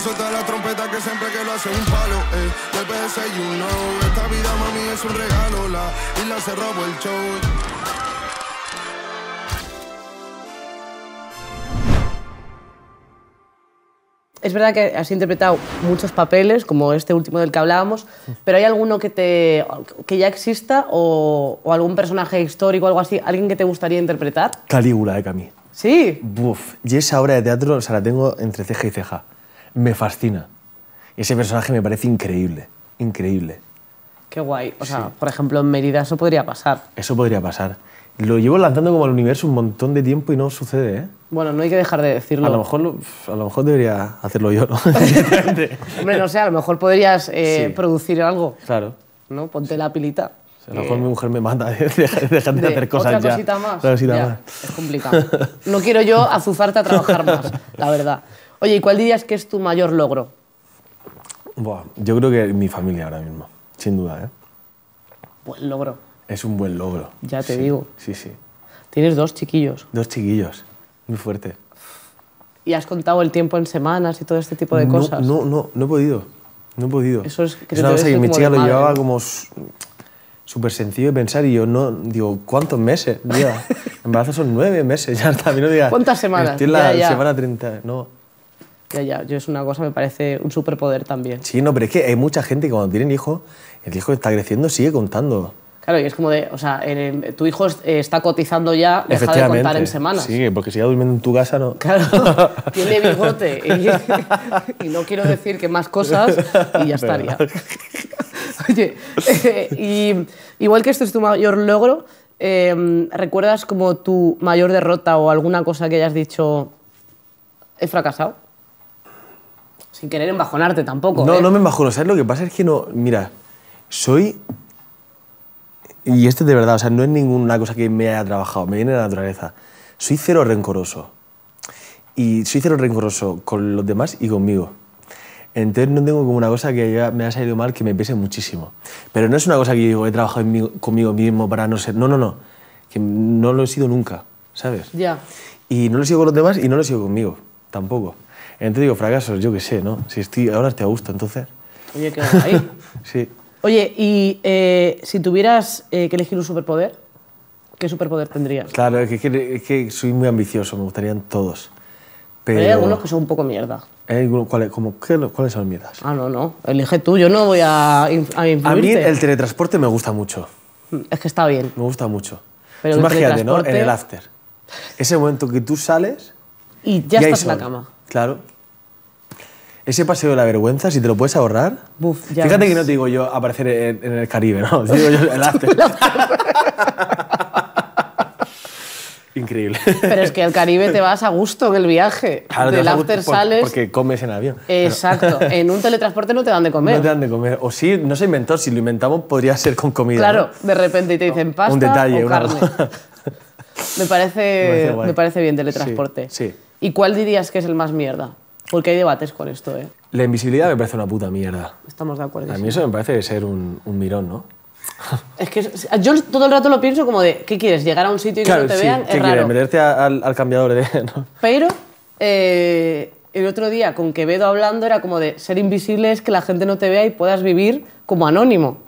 suelta la trompeta que siempre que lo hace un palo, eh. esta vida mami es un regalo, la se robó el show. Es verdad que has interpretado muchos papeles, como este último del que hablábamos, pero ¿hay alguno que, te, que ya exista o, algún personaje histórico, o algo así, alguien que te gustaría interpretar? Calígula de eh, Camille. Sí. Buf, y esa obra de teatro o sea, la tengo entre ceja y ceja me fascina. ese personaje me parece increíble, increíble. Qué guay. O sea, por ejemplo, en Mérida eso podría pasar. Eso podría pasar. Lo llevo lanzando como al universo un montón de tiempo y no sucede, ¿eh? Bueno, no hay que dejar de decirlo. A lo mejor, a lo mejor debería hacerlo yo, ¿no? Hombre, no sé, a lo mejor podrías eh, producir algo. Claro. ¿No? Ponte la pilita. a lo mejor mi mujer me manda, de de, hacer cosas otra Cosita más. más. Es complicado. No quiero yo azuzarte a trabajar más, la verdad. Oye, ¿y cuál dirías que es tu mayor logro? yo creo que mi familia ahora mismo, sin duda. ¿eh? Buen logro. Es un buen logro. Ya te digo. Sí, sí. Tienes dos chiquillos. Dos chiquillos, muy fuerte. ¿Y has contado el tiempo en semanas y todo este tipo de cosas? No, no, no he podido. No he podido. Eso es, que es una que mi chica lo llevaba como súper sencillo de pensar y yo no digo, ¿cuántos meses? Diga, embarazo son nueve meses, ya también digas. ¿Cuántas semanas? Estoy la semana 30, no ya, yo es una cosa, me parece un superpoder también. Sí, no, pero es que hay mucha gente que cuando tienen hijo, el hijo que está creciendo sigue contando. Claro, y es como de, o sea, tu hijo eh, está cotizando ya, deja de contar en semanas. Sí, porque si ya durmiendo en tu casa no. Claro, tiene bigote. Y, no quiero decir que más cosas y ya estaría. Oye, y, igual que esto es tu mayor logro, em, ¿recuerdas como tu mayor derrota o alguna cosa que hayas dicho, he fracasado? sin querer embajonarte tampoco. No, ¿eh? no me embajono. ¿Sabes lo que pasa? Es que no. Mira, soy. Y esto de verdad, o sea, no es ninguna cosa que me haya trabajado, me viene de la naturaleza. Soy cero rencoroso. Y soy cero rencoroso con los demás y conmigo. Entonces no tengo como una cosa que ya me haya salido mal que me pese muchísimo. Pero no es una cosa que yo he trabajado conmigo mismo para no ser... No, no, no. Que no lo he sido nunca, ¿sabes? Ya. Y no lo sigo con los demás y no lo sigo conmigo, tampoco. Entonces digo, fracasos, yo qué sé, ¿no? Si ahora te a gusto, entonces. Oye, claro, ahí. sí. Oye, y eh, si tuvieras eh, que elegir un superpoder, ¿qué superpoder tendrías? Claro, es que, soy muy ambicioso, me gustarían todos. Pero... hay algunos que son un poco mierda. ¿Cuáles, como, ¿Cuáles son mierdas? Ah, no, no. Elige tú, yo no voy a, a A mí el teletransporte me gusta mucho. Mm, es que está bien. Me gusta mucho. Pero magia teletransporte... ¿no? En el after. Ese momento que tú sales y ya, estás en la cama. Claro. Ese paseo de la vergüenza, si te lo puedes ahorrar. Buf, Fíjate que no te digo yo aparecer en, el Caribe, ¿no? Te digo yo el after. Increíble. Pero es que al Caribe te vas a gusto en el viaje. Claro, Del after sales. Porque comes en avión. Exacto. En un teletransporte no te dan de comer. No te dan de comer. O sí, no se inventó. Si lo inventamos, podría ser con comida. Claro, de repente y te dicen pasta. Un detalle, o carne. Una... me, parece, me parece, bien teletransporte. sí. ¿Y cuál dirías que es el más mierda? Porque hay debates con esto, ¿eh? La invisibilidad me parece una puta mierda. Estamos de acuerdo. A mí eso me parece ser un, mirón, ¿no? Es que yo todo el rato lo pienso como de, ¿qué quieres? ¿Llegar a un sitio y que no te vean? ¿Qué quieres? ¿Meterte al, cambiador de...? ¿no? Pero eh, el otro día con Quevedo hablando era como de, ser invisible es que la gente no te vea y puedas vivir como anónimo.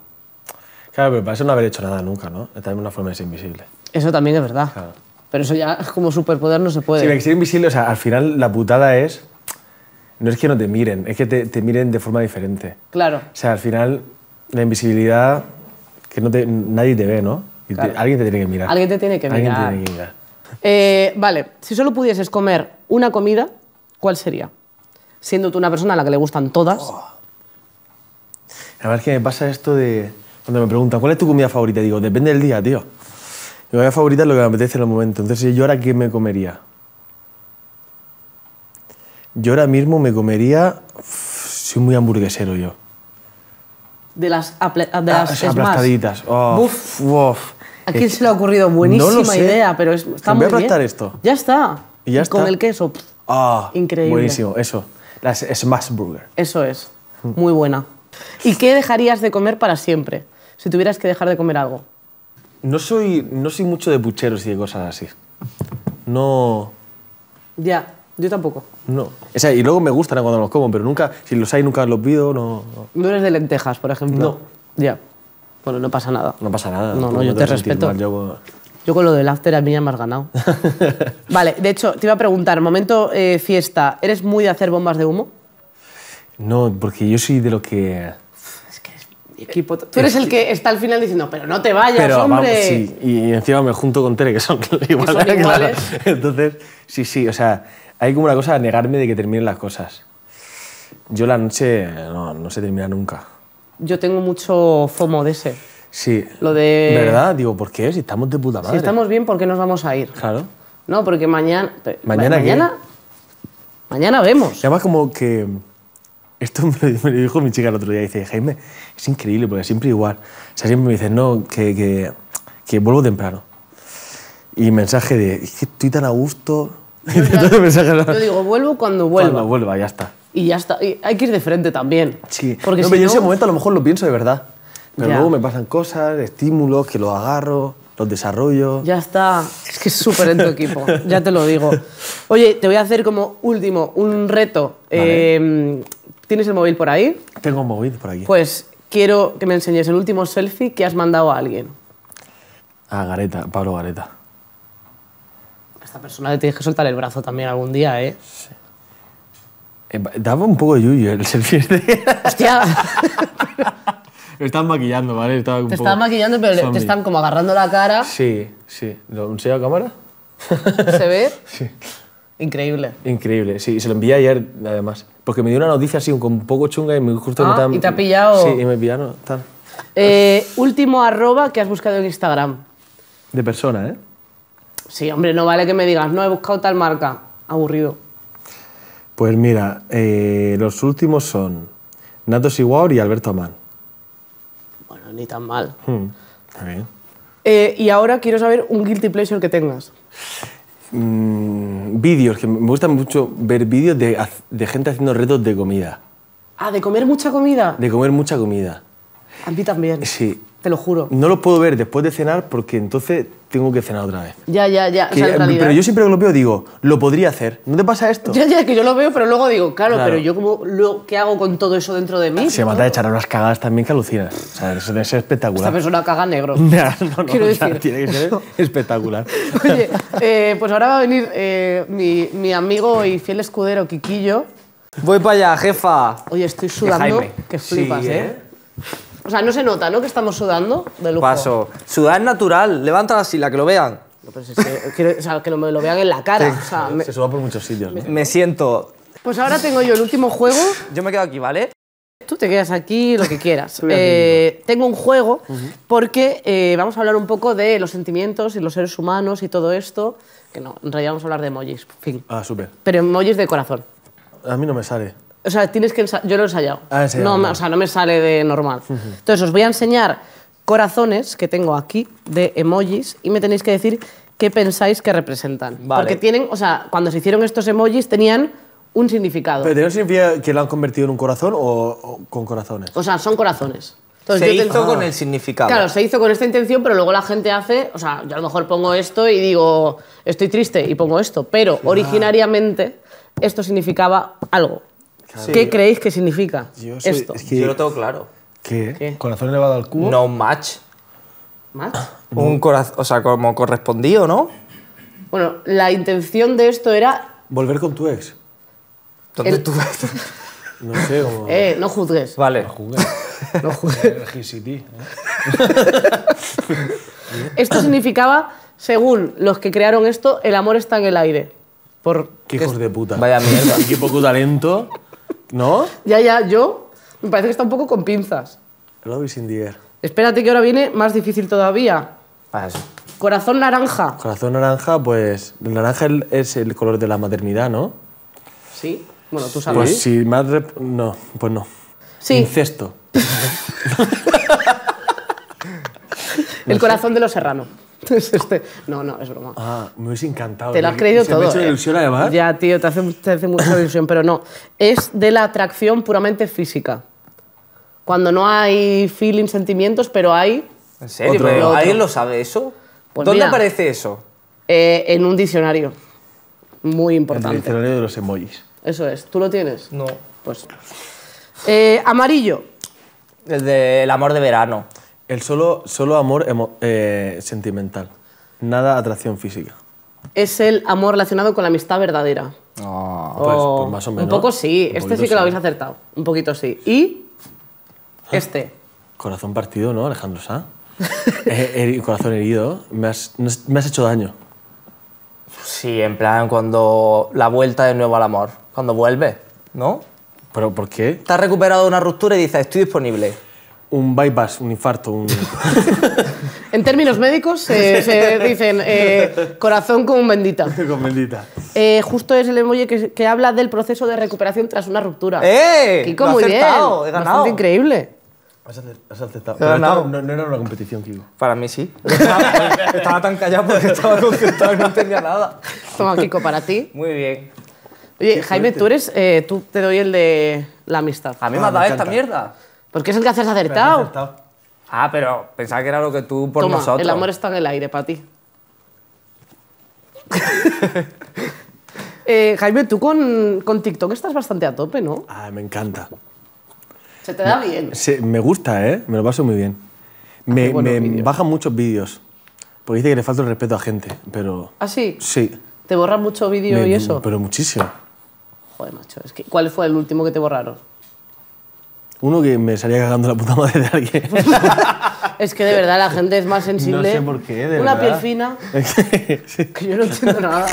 Claro, pero no haber hecho nada nunca, ¿no? Es una forma de ser invisible. Eso también es verdad. Claro. Pero eso ya como superpoder no se puede. Sí, que ser invisible, o sea, al final la putada es... No es que no te miren, es que te, miren de forma diferente. Claro. O sea, al final la invisibilidad, que no te, nadie te ve, ¿no? alguien te tiene que mirar. Alguien te tiene que mirar. Alguien tiene que mirar. Eh, vale, si solo pudieses comer una comida, ¿cuál sería? Siendo tú una persona a la que le gustan todas. Oh. A ver, que me pasa esto de... Cuando me preguntan, ¿cuál es tu comida favorita? Digo, depende del día, tío. Mi comida favorita es lo que me apetece en el momento. Entonces, ¿yo ahora qué me comería? Yo ahora mismo me comería... Soy muy hamburguesero yo. De las, de ah, las aplastaditas. Oh, ¿A quién se le ha ocurrido? Buenísima idea, pero está muy bien. Voy a aplastar esto. Ya está. Con el queso. Ah, Increíble. Buenísimo, eso. Las Smash Burger. Eso es. Hmm. Muy buena. ¿Y qué dejarías de comer para siempre si tuvieras que dejar de comer algo? no soy, no soy mucho de pucheros y de cosas así. No. Ya, yo tampoco. No. O sea, y luego me gustan cuando los como, pero nunca, si los hay, nunca los pido, no. No, eres de lentejas, por ejemplo. No. Ya. Bueno, no pasa nada. No pasa nada. No, no, yo te respeto. yo... con lo del after a mí ya me has ganado. vale, de hecho, te iba a preguntar, momento eh, fiesta, ¿eres muy de hacer bombas de humo? No, porque yo soy de lo que Tú eres el que está al final diciendo, pero no te vayas, pero, hombre. Y encima me junto con Tere, que son, igual. que Entonces, sí, sí, o sea, hay como una cosa de negarme de que terminen las cosas. Yo la noche no, no se termina nunca. Yo tengo mucho FOMO de ese. Sí. Lo de. ¿Verdad? Digo, ¿por qué? Si estamos de puta madre. Si estamos bien, ¿por qué nos vamos a ir? Claro. No, porque mañana. ¿Mañana Mañana, mañana vemos. ya además, como que esto me lo, dijo mi chica el otro día. Dice, Jaime, es increíble porque siempre igual. O sea, siempre me dice, no, que, que, vuelvo temprano. Y mensaje de, es que estoy tan a gusto. Yo, digo, vuelvo cuando vuelva. Cuando vuelva, ya está. Y ya está. Y hay que ir de frente también. Sí. Porque yo en ese momento a lo mejor lo pienso de verdad. Pero luego me pasan cosas, estímulos, que los agarro, los desarrollo. Ya está. Es que es súper en tu equipo, ya te lo digo. Oye, te voy a hacer como último un reto. Eh, ¿Tienes el móvil por ahí? Tengo un móvil por aquí. Pues quiero que me enseñes el último selfie que has mandado a alguien. A Gareta, Pablo Gareta. A esta persona le tienes que soltar el brazo también algún día, ¿eh? Sí. Eh, daba un poco de el selfie este. ¡Hostia! Me están maquillando, ¿vale? te están maquillando, pero te están como agarrando la cara. Sí, sí. ¿Lo enseño a cámara? ¿Se ve? Sí. Increíble. Increíble, sí. Se lo envié ayer, además. Porque me dio una noticia así, un poco chunga y me justo ah, ¿Y te ha pillado? Sí, y me pillaron. Tal. Eh, último arroba que has buscado en Instagram. De persona, ¿eh? Sí, hombre, no vale que me digas, no, he buscado tal marca. Aburrido. Pues mira, eh, los últimos son Nato Siguaur y Alberto Amán. Bueno, ni tan mal. Hmm, está bien. Eh, y ahora quiero saber un guilty pleasure que tengas. Mm, vídeos, que me gusta mucho ver vídeos de, de, gente haciendo retos de comida. Ah, de comer mucha comida. De comer mucha comida. A mí también. Sí, te lo juro. No lo puedo ver después de cenar porque entonces tengo que cenar otra vez. Ya, ya, ya. pero yo siempre que lo veo digo, lo podría hacer. ¿No te pasa esto? Ya, ya, que yo lo veo, pero luego digo, claro, pero yo como, lo, ¿qué hago con todo eso dentro de mí? Se mata de echar unas cagadas también que alucinas. O sea, eso debe ser espectacular. Esta persona caga negro. No, no, no, Quiero decir. tiene que ser espectacular. Oye, eh, pues ahora va a venir eh, mi, amigo y fiel escudero, Quiquillo. Voy para allá, jefa. Oye, estoy sudando que flipas, ¿eh? ¿eh? O sea, no se nota, ¿no? Que estamos sudando lujo. Paso. Sudar es natural. Levanta la la que lo vean. Eh, o sea, que lo vean en la cara. Se suda por muchos sitios. Me siento... Pues ahora tengo yo el último juego. Yo me quedo aquí, ¿vale? Tú te quedas aquí lo que quieras. Eh, tengo un juego porque eh, vamos a hablar un poco de los sentimientos y los seres humanos y todo esto. Que no, en realidad vamos a hablar de emojis, fin. Ah, súper. Pero emojis de corazón. A mí no me sale. O sea, tienes que Yo lo he ensayado. Ah, no, o sea, no me sale de normal. Entonces, os voy a enseñar corazones que tengo aquí de emojis y me tenéis que decir qué pensáis que representan. Porque tienen, o sea, cuando se hicieron estos emojis tenían un significado. ¿Pero no que lo han convertido en un corazón o, con corazones? O sea, son corazones. se hizo con el significado. Claro, se hizo con esta intención, pero luego la gente hace, o sea, yo a lo mejor pongo esto y digo, estoy triste y pongo esto, pero ah. originariamente esto significaba algo. ¿Qué creéis que significa esto? yo lo tengo claro. ¿Qué? ¿Corazón elevado al cubo? No match. ¿Match? Un o sea, como correspondido, ¿no? Bueno, la intención de esto era... Volver con tu ex. ¿Dónde no sé, Eh, no juzgues. Vale. No juzgues. no juzgues. Eh, ¿eh? esto significaba, según los que crearon esto, el amor está en el aire. Por... Qué hijos de puta. Vaya mierda. Qué poco talento. ¿No? Ya, ya, yo me parece que está un poco con pinzas. Lo is sin diger. Espérate que ahora viene más difícil todavía. Ah, corazón naranja. Corazón naranja, pues el naranja es el color de la maternidad, ¿no? Sí. Bueno, tú sabes. Pues si madre... No, pues no. Sí. Incesto. el corazón de los serranos. Este. no, no, es broma. Ah, me hubiese encantado. Te lo has creído se todo. te ha hecho ilusión además. Ya, tío, te hace, te hace mucha ilusión, pero no. Es de la atracción puramente física. Cuando no hay feeling, sentimientos, pero hay. ¿En serio? ¿Alguien lo sabe eso? Pues ¿Dónde aparece eso? Eh, en un diccionario. Muy importante. El diccionario de los emojis. Eso es. ¿Tú lo tienes? No. Pues. Eh, amarillo. El del amor de verano. El solo, solo amor eh, sentimental, nada atracción física. Es el amor relacionado con la amistad verdadera. Ah, Pues, pues oh, más o menos. Un poco sí, este sí que lo habéis acertado. Un poquito sí. Y ah, este. Corazón partido, ¿no, Alejandro Sá? Eh, eh, corazón herido, me has, me has hecho daño. Sí, en plan cuando la vuelta de nuevo al amor, cuando vuelve, ¿no? ¿Pero por qué? Te has recuperado de una ruptura y dices, estoy disponible un bypass, un infarto, un... en términos médicos eh, se dicen eh, corazón con bendita. con bendita. Eh, justo es el emoji que, que, habla del proceso de recuperación tras una ruptura. ¡Eh! Kiko, lo muy bien. He ganado. increíble. Has, aceptado. Pero no, no, era una competición, Kiko. Para mí sí. Estaba, tan callado porque estaba concentrado y no entendía nada. Toma, Kiko, para ti. Muy bien. Oye, Jaime, tú eres... Eh, tú te doy el de la amistad. A mí ah, me ha dado esta mierda. Porque pues es el que haces acertado. Ah, pero pensaba que era lo que tú por Toma, nosotros. El amor está en el aire para ti. Eh, Jaime, tú con, con, TikTok estás bastante a tope, ¿no? Ah, me encanta. Se te da bien. Se, me gusta, ¿eh? Me lo paso muy bien. Me, bajan muchos vídeos. Porque dice que le falta el respeto a gente, pero. ¿Ah, sí? Sí. ¿Te borran mucho vídeos y eso? Pero muchísimo. Joder, macho, es que, ¿cuál fue el último que te borraron? Uno que me salía cagando la puta madre de alguien. es que de verdad la gente es más sensible. No sé por qué, de Una piel fina. que yo no entiendo nada.